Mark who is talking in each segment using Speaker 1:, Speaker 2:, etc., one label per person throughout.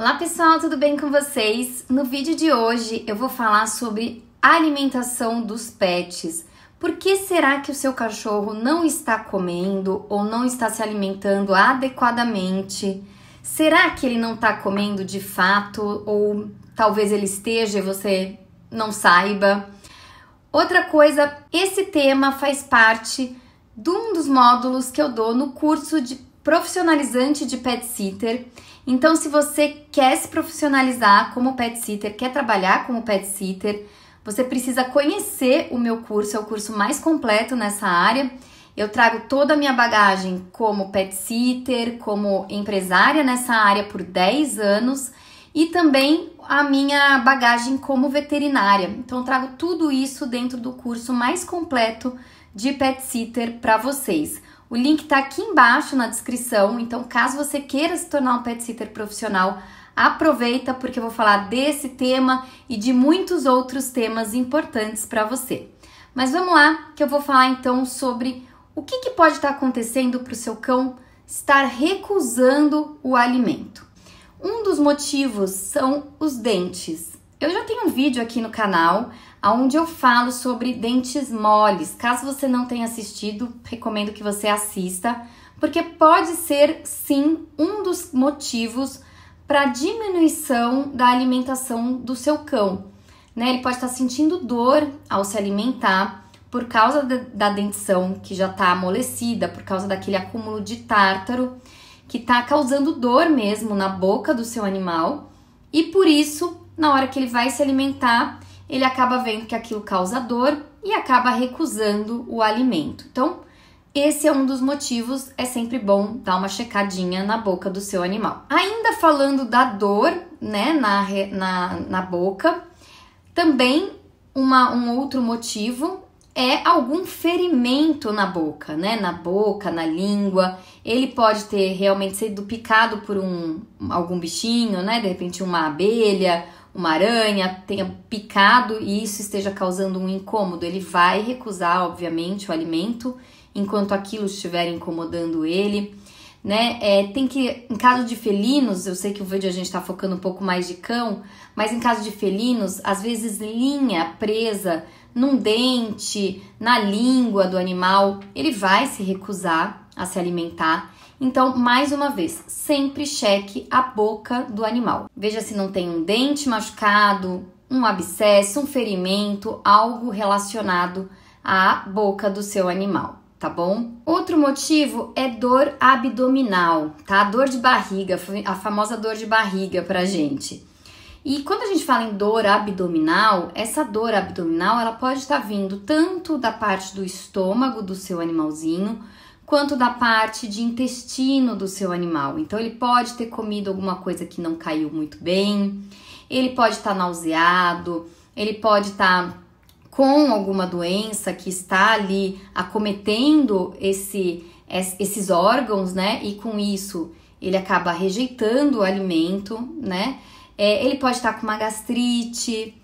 Speaker 1: Olá pessoal, tudo bem com vocês? No vídeo de hoje eu vou falar sobre alimentação dos pets. Por que será que o seu cachorro não está comendo ou não está se alimentando adequadamente? Será que ele não está comendo de fato ou talvez ele esteja e você não saiba? Outra coisa, esse tema faz parte de um dos módulos que eu dou no curso de profissionalizante de pet sitter. Então, se você quer se profissionalizar como pet sitter, quer trabalhar como pet sitter, você precisa conhecer o meu curso, é o curso mais completo nessa área. Eu trago toda a minha bagagem como pet sitter, como empresária nessa área por 10 anos e também a minha bagagem como veterinária. Então, trago tudo isso dentro do curso mais completo de pet sitter para vocês. O link está aqui embaixo na descrição, então caso você queira se tornar um pet sitter profissional, aproveita porque eu vou falar desse tema e de muitos outros temas importantes para você. Mas vamos lá, que eu vou falar então sobre o que, que pode estar tá acontecendo para o seu cão estar recusando o alimento. Um dos motivos são os dentes. Eu já tenho um vídeo aqui no canal onde eu falo sobre dentes moles. Caso você não tenha assistido, recomendo que você assista, porque pode ser sim um dos motivos para diminuição da alimentação do seu cão. Né? Ele pode estar tá sentindo dor ao se alimentar por causa da dentição que já está amolecida, por causa daquele acúmulo de tártaro que está causando dor mesmo na boca do seu animal. E por isso, na hora que ele vai se alimentar, ele acaba vendo que aquilo causa dor e acaba recusando o alimento. Então, esse é um dos motivos, é sempre bom dar uma checadinha na boca do seu animal. Ainda falando da dor, né, na, na, na boca, também uma, um outro motivo é algum ferimento na boca, né? Na boca, na língua. Ele pode ter realmente sido picado por um, algum bichinho, né? De repente uma abelha uma aranha tenha picado e isso esteja causando um incômodo, ele vai recusar, obviamente, o alimento enquanto aquilo estiver incomodando ele. Né? É, tem que, em caso de felinos, eu sei que o vídeo a gente está focando um pouco mais de cão, mas em caso de felinos, às vezes linha presa num dente, na língua do animal, ele vai se recusar a se alimentar. Então, mais uma vez, sempre cheque a boca do animal. Veja se não tem um dente machucado, um abscesso, um ferimento, algo relacionado à boca do seu animal, tá bom? Outro motivo é dor abdominal, tá? Dor de barriga, a famosa dor de barriga pra gente. E quando a gente fala em dor abdominal, essa dor abdominal ela pode estar tá vindo tanto da parte do estômago do seu animalzinho, quanto da parte de intestino do seu animal. Então, ele pode ter comido alguma coisa que não caiu muito bem, ele pode estar tá nauseado, ele pode estar. Tá com alguma doença que está ali acometendo esse, esses órgãos, né? E com isso ele acaba rejeitando o alimento, né? É, ele pode estar tá com uma gastrite,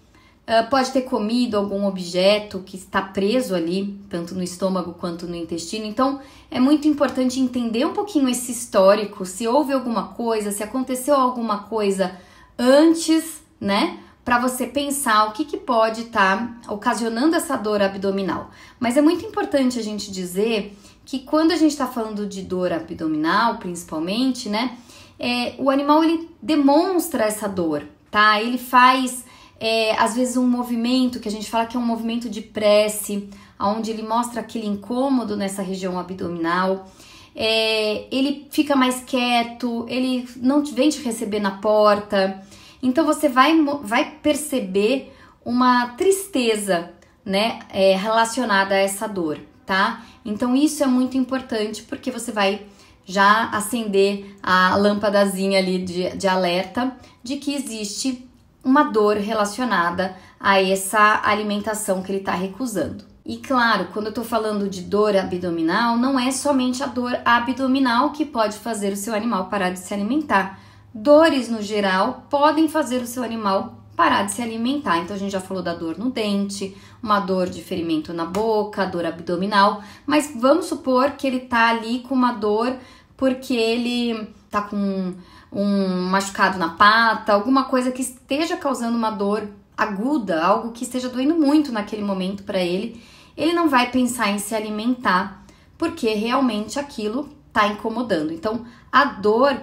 Speaker 1: ah, pode ter comido algum objeto que está preso ali, tanto no estômago quanto no intestino. Então, é muito importante entender um pouquinho esse histórico, se houve alguma coisa, se aconteceu alguma coisa antes, né? Para você pensar o que, que pode estar tá ocasionando essa dor abdominal. Mas é muito importante a gente dizer que quando a gente está falando de dor abdominal, principalmente, né? É, o animal ele demonstra essa dor, tá? Ele faz é, às vezes um movimento que a gente fala que é um movimento de prece, onde ele mostra aquele incômodo nessa região abdominal. É, ele fica mais quieto, ele não vem te receber na porta. Então você vai, vai perceber uma tristeza né, é, relacionada a essa dor, tá? Então isso é muito importante porque você vai já acender a lâmpadazinha ali de, de alerta de que existe uma dor relacionada a essa alimentação que ele está recusando. E claro, quando eu estou falando de dor abdominal, não é somente a dor abdominal que pode fazer o seu animal parar de se alimentar. Dores no geral podem fazer o seu animal parar de se alimentar. Então a gente já falou da dor no dente, uma dor de ferimento na boca, dor abdominal, mas vamos supor que ele tá ali com uma dor porque ele tá com um machucado na pata, alguma coisa que esteja causando uma dor aguda, algo que esteja doendo muito naquele momento para ele, ele não vai pensar em se alimentar, porque realmente aquilo está incomodando. Então, a dor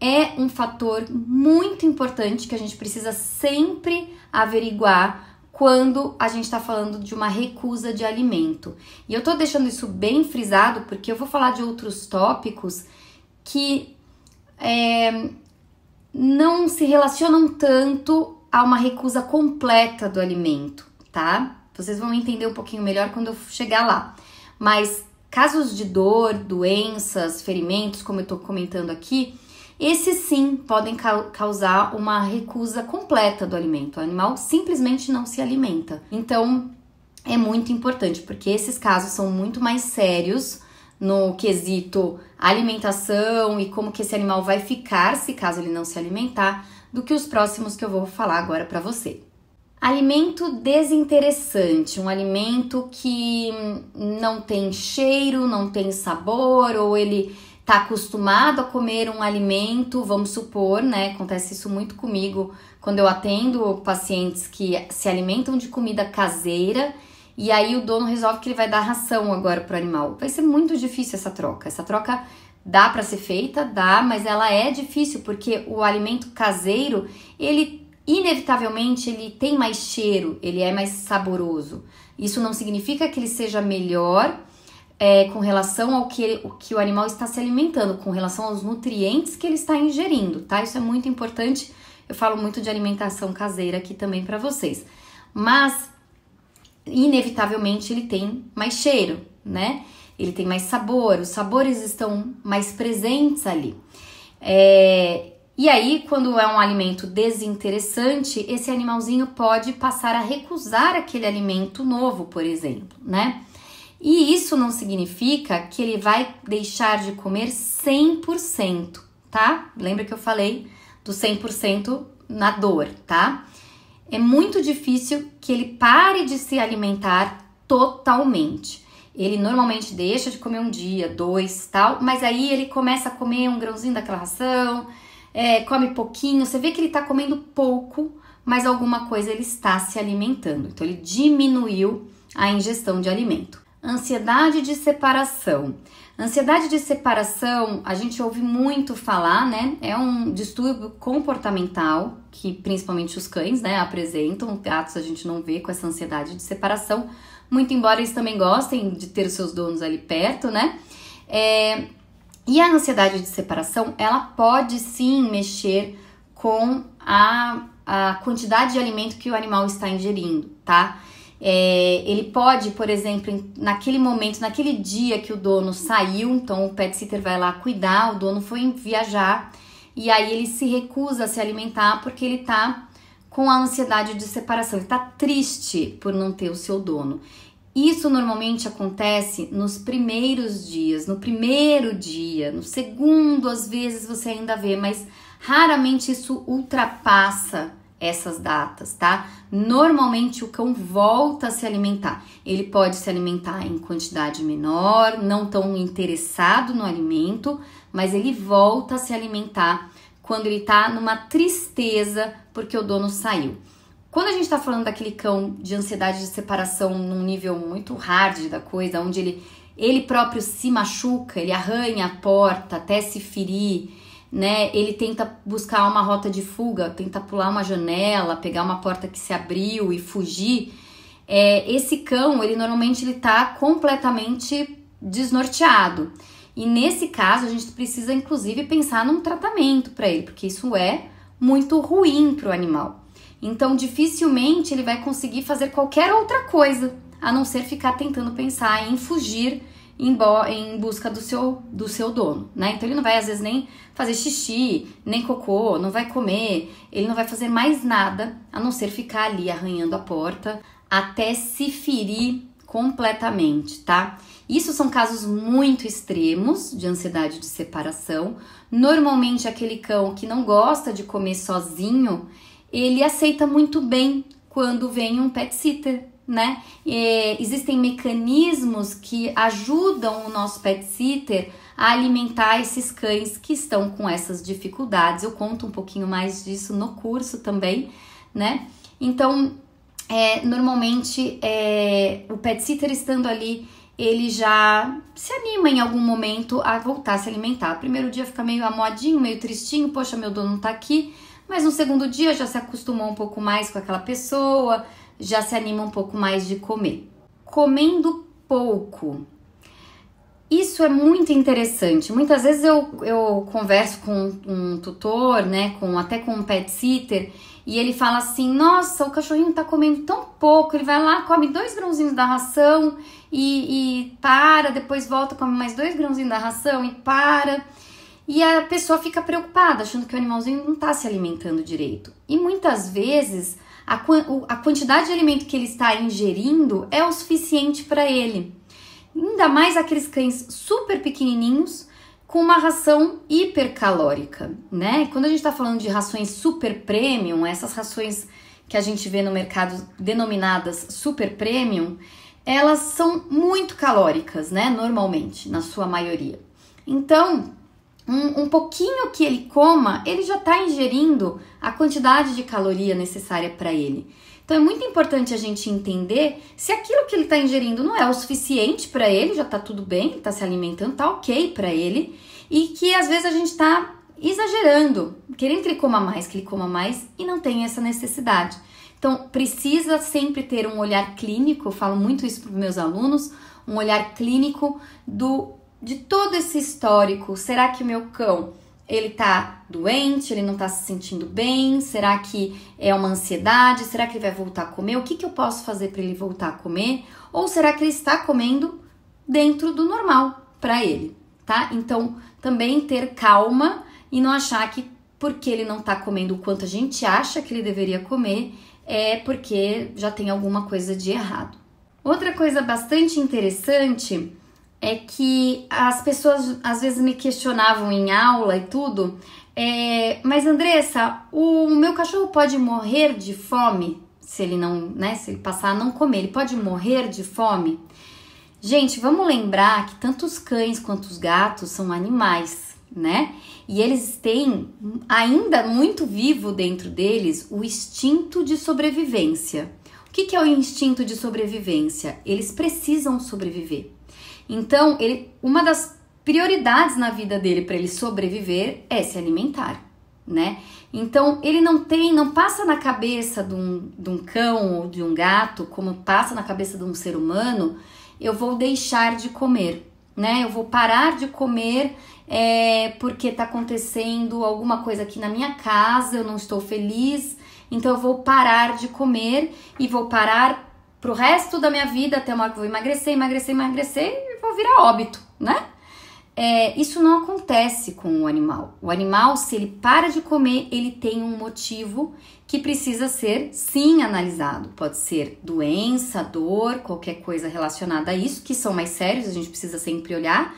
Speaker 1: é um fator muito importante que a gente precisa sempre averiguar quando a gente está falando de uma recusa de alimento. E eu estou deixando isso bem frisado porque eu vou falar de outros tópicos que é, não se relacionam tanto a uma recusa completa do alimento, tá? Vocês vão entender um pouquinho melhor quando eu chegar lá. Mas casos de dor, doenças, ferimentos, como eu tô comentando aqui, esses sim podem causar uma recusa completa do alimento. O animal simplesmente não se alimenta. Então, é muito importante, porque esses casos são muito mais sérios no quesito alimentação e como que esse animal vai ficar se caso ele não se alimentar, do que os próximos que eu vou falar agora para você. Alimento desinteressante, um alimento que não tem cheiro, não tem sabor, ou ele está acostumado a comer um alimento, vamos supor, né? Acontece isso muito comigo quando eu atendo pacientes que se alimentam de comida caseira e aí o dono resolve que ele vai dar ração agora pro animal. Vai ser muito difícil essa troca. Essa troca dá para ser feita, dá, mas ela é difícil porque o alimento caseiro, ele inevitavelmente ele tem mais cheiro, ele é mais saboroso. Isso não significa que ele seja melhor é, com relação ao que, o que o animal está se alimentando, com relação aos nutrientes que ele está ingerindo, tá? Isso é muito importante. Eu falo muito de alimentação caseira aqui também para vocês. Mas inevitavelmente ele tem mais cheiro, né? Ele tem mais sabor, os sabores estão mais presentes ali. É, e aí, quando é um alimento desinteressante, esse animalzinho pode passar a recusar aquele alimento novo, por exemplo, né? E isso não significa que ele vai deixar de comer 100%, tá? Lembra que eu falei do 100% na dor, tá? é muito difícil que ele pare de se alimentar totalmente. Ele normalmente deixa de comer um dia, dois, tal, mas aí ele começa a comer um grãozinho daquela ração, é, come pouquinho. Você vê que ele está comendo pouco, mas alguma coisa ele está se alimentando. Então ele diminuiu a ingestão de alimento. Ansiedade de separação. Ansiedade de separação, a gente ouve muito falar, né? É um distúrbio comportamental que principalmente os cães, né, apresentam. Gatos a gente não vê com essa ansiedade de separação, muito embora eles também gostem de ter os seus donos ali perto, né? É... E a ansiedade de separação, ela pode sim mexer com a, a quantidade de alimento que o animal está ingerindo, tá? É, ele pode, por exemplo, naquele momento, naquele dia que o dono saiu, então o pet sitter vai lá cuidar, o dono foi viajar e aí ele se recusa a se alimentar porque ele tá com a ansiedade de separação, ele tá triste por não ter o seu dono. Isso normalmente acontece nos primeiros dias, no primeiro dia, no segundo, às vezes você ainda vê, mas raramente isso ultrapassa essas datas, tá? Normalmente o cão volta a se alimentar. Ele pode se alimentar em quantidade menor, não tão interessado no alimento, mas ele volta a se alimentar quando ele tá numa tristeza porque o dono saiu. Quando a gente tá falando daquele cão de ansiedade de separação num nível muito hard da coisa, onde ele ele próprio se machuca, ele arranha a porta até se ferir, né? Ele tenta buscar uma rota de fuga, tenta pular uma janela, pegar uma porta que se abriu e fugir. É, esse cão, ele normalmente ele tá completamente desnorteado. E nesse caso, a gente precisa inclusive pensar num tratamento para ele, porque isso é muito ruim para o animal. Então, dificilmente ele vai conseguir fazer qualquer outra coisa, a não ser ficar tentando pensar em fugir em, busca do seu, do seu dono, né? Então ele não vai às vezes nem fazer xixi, nem cocô, não vai comer, ele não vai fazer mais nada a não ser ficar ali arranhando a porta até se ferir completamente, tá? Isso são casos muito extremos de ansiedade de separação. Normalmente aquele cão que não gosta de comer sozinho, ele aceita muito bem quando vem um pet sitter, né? E é, existem mecanismos que ajudam o nosso pet sitter a alimentar esses cães que estão com essas dificuldades. Eu conto um pouquinho mais disso no curso também, né? Então, é, normalmente é, o pet sitter estando ali, ele já se anima em algum momento a voltar a se alimentar. O primeiro dia fica meio amuadinho, meio tristinho, poxa, meu dono não tá aqui. Mas no segundo dia já se acostumou um pouco mais com aquela pessoa, já se anima um pouco mais de comer. Comendo pouco. Isso é muito interessante. Muitas vezes eu, eu converso com um tutor, né, com até com um pet sitter, e ele fala assim: Nossa, o cachorrinho tá comendo tão pouco. Ele vai lá, come dois grãozinhos da ração e, e para, depois volta, come mais dois grãozinhos da ração e para. E a pessoa fica preocupada, achando que o animalzinho não está se alimentando direito. E muitas vezes a, a quantidade de alimento que ele está ingerindo é o suficiente para ele. Ainda mais aqueles cães super pequenininhos com uma ração hipercalórica, né? Quando a gente está falando de rações super premium, essas rações que a gente vê no mercado denominadas super premium, elas são muito calóricas, né? Normalmente, na sua maioria. Então, um, um pouquinho que ele coma, ele já está ingerindo a quantidade de caloria necessária para ele. Então é muito importante a gente entender se aquilo que ele está ingerindo não é o suficiente para ele, já está tudo bem, está se alimentando, está ok para ele, e que às vezes a gente está exagerando, querendo que ele coma mais, que ele coma mais e não tem essa necessidade. Então precisa sempre ter um olhar clínico, eu falo muito isso para meus alunos, um olhar clínico do de todo esse histórico, será que o meu cão ele tá doente, ele não tá se sentindo bem, será que é uma ansiedade, será que ele vai voltar a comer, o que, que eu posso fazer para ele voltar a comer, ou será que ele está comendo dentro do normal para ele, tá? Então, também ter calma e não achar que porque ele não tá comendo o quanto a gente acha que ele deveria comer, é porque já tem alguma coisa de errado. Outra coisa bastante interessante é que as pessoas às vezes me questionavam em aula e tudo, é, mas Andressa, o meu cachorro pode morrer de fome se ele não, né, se ele passar a não comer, ele pode morrer de fome? Gente, vamos lembrar que tanto os cães quanto os gatos são animais, né? E eles têm ainda muito vivo dentro deles o instinto de sobrevivência. O que, que é o instinto de sobrevivência? Eles precisam sobreviver. Então, ele, uma das prioridades na vida dele para ele sobreviver é se alimentar, né? Então, ele não tem, não passa na cabeça de um, de um cão ou de um gato, como passa na cabeça de um ser humano, eu vou deixar de comer, né? Eu vou parar de comer é, porque tá acontecendo alguma coisa aqui na minha casa, eu não estou feliz, então eu vou parar de comer e vou parar pro resto da minha vida até uma hora que eu vou emagrecer, emagrecer, emagrecer para óbito, né? É, isso não acontece com o animal. O animal, se ele para de comer, ele tem um motivo que precisa ser sim analisado. Pode ser doença, dor, qualquer coisa relacionada a isso, que são mais sérios, a gente precisa sempre olhar.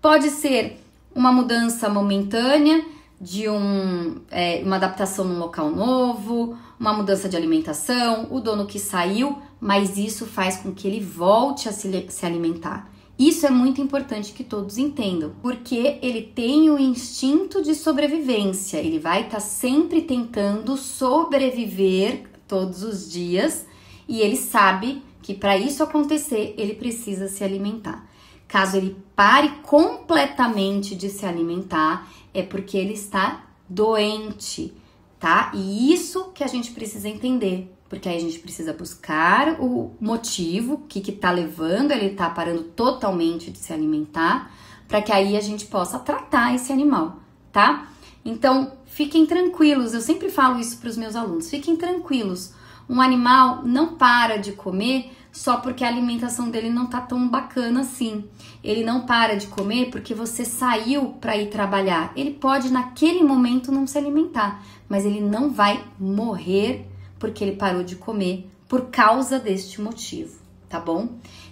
Speaker 1: Pode ser uma mudança momentânea de um, é, uma adaptação num local novo, uma mudança de alimentação, o dono que saiu, mas isso faz com que ele volte a se, se alimentar. Isso é muito importante que todos entendam, porque ele tem o instinto de sobrevivência, ele vai estar tá sempre tentando sobreviver todos os dias e ele sabe que para isso acontecer ele precisa se alimentar. Caso ele pare completamente de se alimentar, é porque ele está doente tá? E isso que a gente precisa entender, porque aí a gente precisa buscar o motivo, o que que tá levando ele tá parando totalmente de se alimentar, para que aí a gente possa tratar esse animal, tá? Então, fiquem tranquilos, eu sempre falo isso para os meus alunos, fiquem tranquilos. Um animal não para de comer só porque a alimentação dele não tá tão bacana assim. Ele não para de comer porque você saiu para ir trabalhar. Ele pode naquele momento não se alimentar, mas ele não vai morrer porque ele parou de comer por causa deste motivo, tá bom?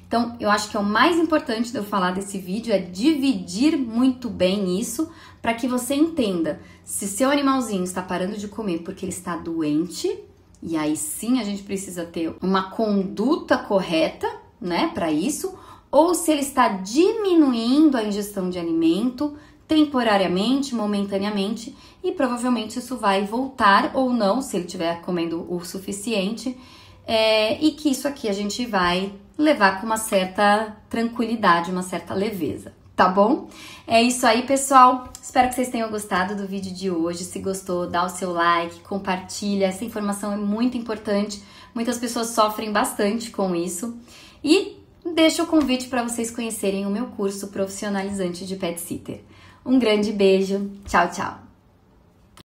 Speaker 1: Então, eu acho que é o mais importante de eu falar desse vídeo é dividir muito bem isso para que você entenda se seu animalzinho está parando de comer porque ele está doente e aí sim a gente precisa ter uma conduta correta, né, para isso, ou se ele está diminuindo a ingestão de alimento temporariamente, momentaneamente, e provavelmente isso vai voltar ou não, se ele estiver comendo o suficiente, é, e que isso aqui a gente vai levar com uma certa tranquilidade, uma certa leveza tá bom? É isso aí, pessoal. Espero que vocês tenham gostado do vídeo de hoje. Se gostou, dá o seu like, compartilha. Essa informação é muito importante. Muitas pessoas sofrem bastante com isso. E deixo o convite para vocês conhecerem o meu curso profissionalizante de pet sitter. Um grande beijo. Tchau, tchau.